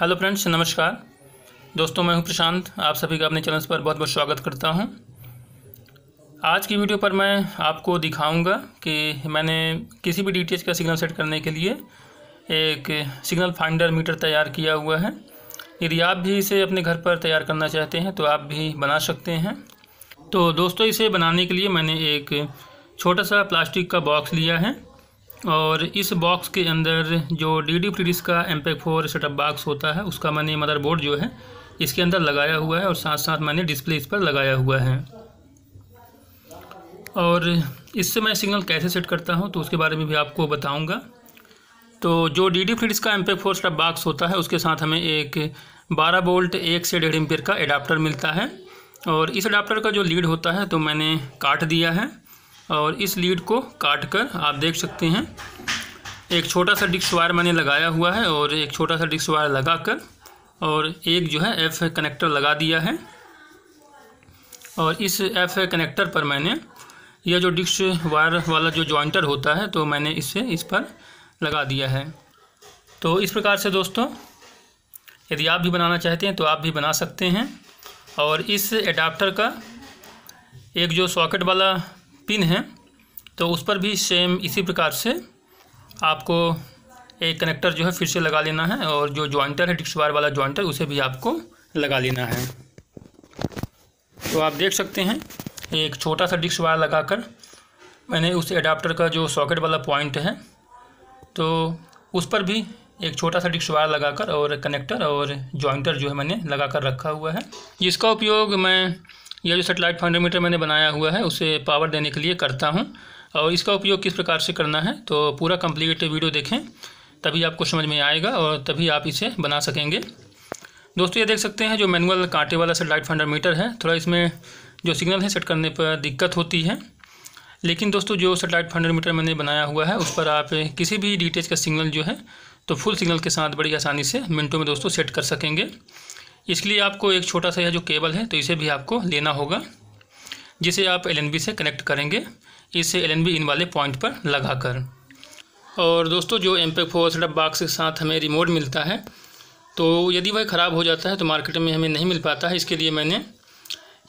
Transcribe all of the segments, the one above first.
hello friends नमस्कार दोस्तों मैं हूं प्रशांत आप सभी का अपने चैनल पर बहुत बहुत स्वागत करता हूं आज की वीडियो पर मैं आपको दिखाऊंगा कि मैंने किसी भी डी का सिग्नल सेट करने के लिए एक सिग्नल फाइंडर मीटर तैयार किया हुआ है यदि आप भी इसे अपने घर पर तैयार करना चाहते हैं तो आप भी बना सकते हैं तो दोस्तों इसे बनाने के लिए मैंने एक छोटा सा प्लास्टिक का बॉक्स लिया है और इस बॉक्स के अंदर जो डी डी फ्रीज का MPEG four setup box होता है उसका मैंने मदरबोर्ड जो है इसके अंदर लगाया हुआ है और साथ साथ मैंने डिस्प्ले इस पर लगाया हुआ है और इससे मैं सिग्नल कैसे सेट करता हूँ तो उसके बारे में भी आपको बताऊँगा तो जो डी डी फ्रीज का MPEG four setup box होता है उसके साथ हमें एक बारह बोल्ट एक से डेढ़ एम्पियर का एडाप्टर मिलता है और इस अडाप्टर का जो लीड होता है तो मैंने काट दिया है और इस लीड को काट कर आप देख सकते हैं एक छोटा सा डिस्क वायर मैंने लगाया हुआ है और एक छोटा सा डिस्क वायर लगा कर और एक जो है एफ कनेक्टर लगा दिया है और इस एफ कनेक्टर पर मैंने यह जो डिस्क वायर वाला जो जॉइंटर होता है तो मैंने इसे इस पर लगा दिया है तो इस प्रकार से दोस्तों यदि आप भी बनाना चाहते हैं तो आप भी बना सकते हैं और इस एडाप्टर का एक जो सॉकेट वाला पिन है तो उस पर भी सेम इसी प्रकार से आपको एक कनेक्टर जो है फिर से लगा लेना है और जो जॉइंटर है डिक्स वायर वाला जॉइंटर उसे भी आपको लगा लेना है तो आप देख सकते हैं एक छोटा सा डिक्स वायर लगाकर मैंने उस एडाप्टर का जो सॉकेट वाला पॉइंट है तो उस पर भी एक छोटा सा डिक्स वायर लगाकर और कनेक्टर और जॉइंटर जो है मैंने लगा कर रखा हुआ है जिसका उपयोग मैं यह जो सेटेलाइट फंडोमीटर मैंने बनाया हुआ है उसे पावर देने के लिए करता हूँ और इसका उपयोग किस प्रकार से करना है तो पूरा कम्प्लीट वीडियो देखें तभी आपको समझ में आएगा और तभी आप इसे बना सकेंगे दोस्तों ये देख सकते हैं जो मैनुअल कांटे वाला सेटेलाइट फंडामीटर है थोड़ा इसमें जो सिग्नल है सेट करने पर दिक्कत होती है लेकिन दोस्तों जो सेटेलाइट फंडामीटर मैंने बनाया हुआ है उस पर आप किसी भी डीटेज का सिग्नल जो है तो फुल सिग्नल के साथ बड़ी आसानी से मिनटों में दोस्तों सेट कर सकेंगे इसके लिए आपको एक छोटा सा यह जो केबल है तो इसे भी आपको लेना होगा जिसे आप एल से कनेक्ट करेंगे इसे एल इन वाले पॉइंट पर कर और दोस्तों जो M MPEG four setup box के साथ हमें रिमोट मिलता है तो यदि वह ख़राब हो जाता है तो मार्केट में हमें नहीं मिल पाता है इसके लिए मैंने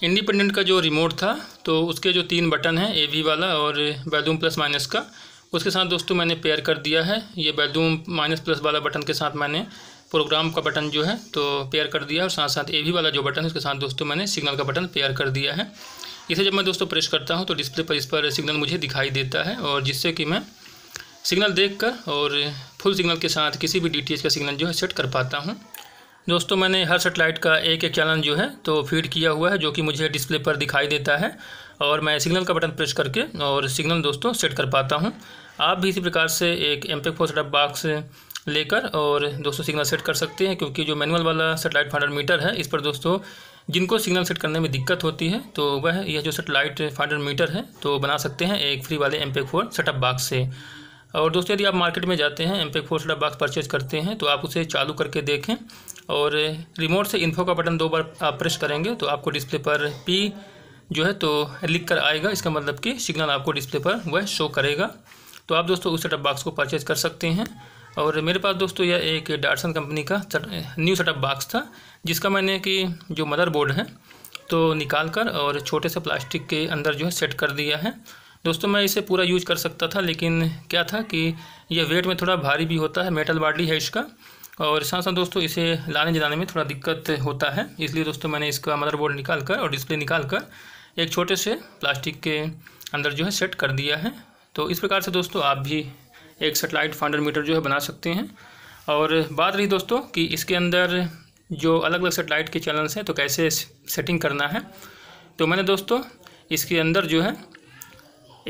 इंडिपेंडेंट का जो रिमोट था तो उसके जो तीन बटन हैं ए वी वाला और बैदूम प्लस माइनस का उसके साथ दोस्तों मैंने पेयर कर दिया है ये बैदूम माइनस प्लस वाला बटन के साथ मैंने प्रोग्राम का बटन जो है तो पेयर कर दिया और साथ साथ ए वी वाला जो बटन है उसके साथ दोस्तों मैंने सिग्नल का बटन पेयर कर दिया है इसे जब मैं दोस्तों प्रेस करता हूँ तो डिस्प्ले पर इस पर सिग्नल मुझे दिखाई देता है और जिससे कि मैं सिग्नल देख और फुल सिग्नल के साथ किसी भी डी का सिग्नल जो है सेट कर पाता हूँ दोस्तों मैंने हर सेटेलाइट का एक एक चैनल जो है तो फीड किया हुआ है जो कि मुझे डिस्प्ले पर दिखाई देता है और मैं सिग्नल का बटन प्रेस करके और सिग्नल दोस्तों सेट कर पाता हूँ आप भी इसी प्रकार से एक M MPEG four setup box लेकर और दोस्तों सिग्नल सेट कर सकते हैं क्योंकि जो मैनुअल वाला सेटेलाइट फाइंडर मीटर है इस पर दोस्तों जिनको सिग्नल सेट करने में दिक्कत होती है तो वह यह जो सेटेलाइट फाइंडर मीटर है तो बना सकते हैं एक फ्री वाले M MPEG four setup box से और दोस्तों यदि आप मार्केट में जाते हैं M MPEG four setup box purchase करते हैं तो आप उसे चालू करके देखें और रिमोट से इन्फो का बटन दो बार आप प्रेस करेंगे तो आपको डिस्प्ले पर पी जो है तो लिख कर आएगा इसका मतलब कि सिग्नल आपको डिस्प्ले पर वह शो करेगा तो आप दोस्तों उस सेटअप बॉक्स को परचेज कर सकते हैं और मेरे पास दोस्तों यह एक डार्सन कंपनी का न्यू सेटअप बॉक्स था जिसका मैंने कि जो मदरबोर्ड है तो निकाल कर और छोटे से प्लास्टिक के अंदर जो है सेट कर दिया है दोस्तों मैं इसे पूरा यूज कर सकता था लेकिन क्या था कि यह वेट में थोड़ा भारी भी होता है मेटल बॉडी है इसका और साथ साथ दोस्तों इसे लाने जलाने में थोड़ा दिक्कत होता है इसलिए दोस्तों मैंने इसका मदरबोर्ड निकाल कर और डिस्प्ले निकाल कर एक छोटे से प्लास्टिक के अंदर जो है सेट कर दिया है तो इस प्रकार से दोस्तों आप भी एक सेटेलाइट फाउंडर मीटर जो है बना सकते हैं और बात रही दोस्तों कि इसके अंदर जो अलग अलग सेटेलाइट के चैनल्स हैं तो कैसे सेटिंग करना है तो मैंने दोस्तों इसके अंदर जो है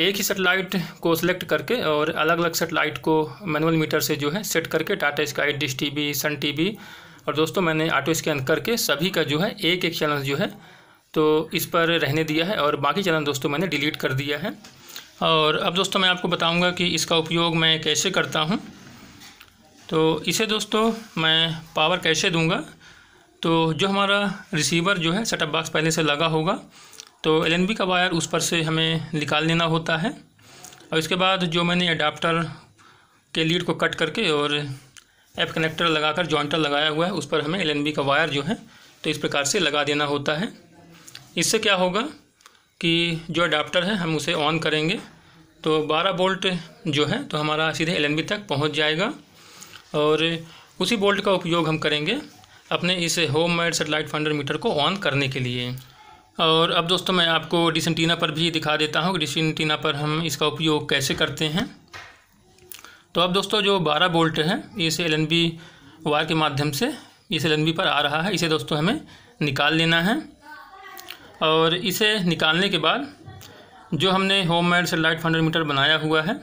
एक ही सेटेलाइट को सिलेक्ट करके और अलग अलग सेटेलाइट को मैनुअल मीटर से जो है सेट करके Tata Sky dish T V Sun T V और दोस्तों मैंने ऑटो स्कैन करके सभी का जो है एक एक चैनल जो है तो इस पर रहने दिया है और बाकी चैनल दोस्तों मैंने डिलीट कर दिया है और अब दोस्तों मैं आपको बताऊंगा कि इसका उपयोग मैं कैसे करता हूं तो इसे दोस्तों मैं पावर कैसे दूंगा तो जो हमारा रिसीवर जो है सेटअप बॉक्स पहले से लगा होगा तो एल का वायर उस पर से हमें निकाल लेना होता है और इसके बाद जो मैंने अडाप्टर के लीड को कट करके और एप कनेक्टर लगाकर जॉइंटर लगाया हुआ है उस पर हमें एल का वायर जो है तो इस प्रकार से लगा देना होता है इससे क्या होगा कि जो अडाप्टर है हम उसे ऑन करेंगे तो 12 बोल्ट जो है तो हमारा सीधे एल तक पहुंच जाएगा और उसी बोल्ट का उपयोग हम करेंगे अपने इस होम मेड सेटेलाइट फंडर को ऑन करने के लिए और अब दोस्तों मैं आपको डिश पर भी दिखा देता हूँ कि डिसंटीना पर हम इसका उपयोग कैसे करते हैं तो अब दोस्तों जो 12 बोल्ट है इस एल वायर के माध्यम से इस एल पर आ रहा है इसे दोस्तों हमें निकाल लेना है और इसे निकालने के बाद जो हमने home made light finder meter बनाया हुआ है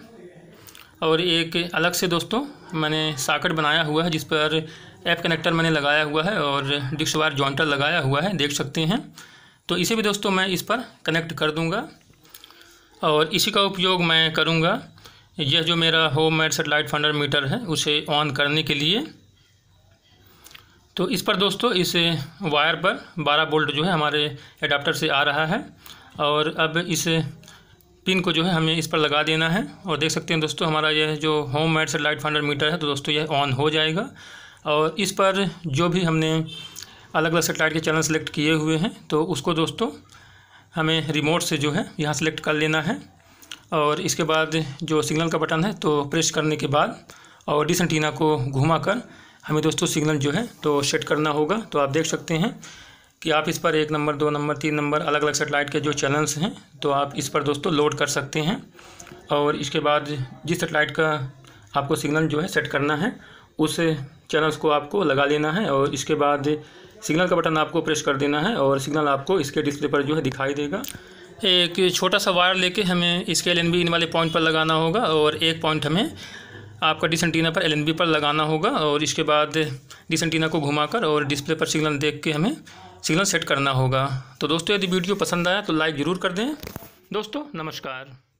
और एक अलग से दोस्तों मैंने साकट बनाया हुआ है जिस पर एप कनेक्टर मैंने लगाया हुआ है और डिश वायर जॉन्टर लगाया हुआ है देख सकते हैं तो इसे भी दोस्तों मैं इस पर कनेक्ट कर दूंगा और इसी का उपयोग मैं करूंगा यह जो मेरा home made satellite finder meter है उसे ऑन करने के लिए तो इस पर दोस्तों इस वायर पर 12 वोल्ट जो है हमारे एडाप्टर से आ रहा है और अब इस पिन को जो है हमें इस पर लगा देना है और देख सकते हैं दोस्तों हमारा यह जो home made light finder meter है तो दोस्तों यह ऑन हो जाएगा और इस पर जो भी हमने अलग अलग सेटेलाइट के चैनल सेलेक्ट किए हुए हैं तो उसको दोस्तों हमें रिमोट से जो है यहाँ सेलेक्ट कर लेना है और इसके बाद जो सिग्नल का बटन है तो प्रेस करने के बाद और डिसंटीना को घुमा कर हमें दोस्तों सिग्नल जो है तो सेट करना होगा तो आप देख सकते हैं कि आप इस पर एक नंबर दो नंबर तीन नंबर अलग अलग सेटेलाइट के जो चैनल्स हैं तो आप इस पर दोस्तों लोड कर सकते हैं और इसके बाद जिस सेटेलाइट का आपको सिग्नल जो है सेट करना है उस चैनल्स को आपको लगा लेना है और इसके बाद सिग्नल का बटन आपको प्रेस कर देना है और सिग्नल आपको इसके डिस्प्ले पर जो है दिखाई देगा एक छोटा सा वायर लेके हमें इसके एल एन इन वाले पॉइंट पर लगाना होगा और एक पॉइंट हमें आपका डिसंटीना पर एल पर लगाना होगा और इसके बाद डिसंटीना को घुमाकर और डिस्प्ले पर सिग्नल देख के हमें सिग्नल सेट करना होगा तो दोस्तों यदि वीडियो पसंद आया तो लाइक ज़रूर कर दें दोस्तों नमस्कार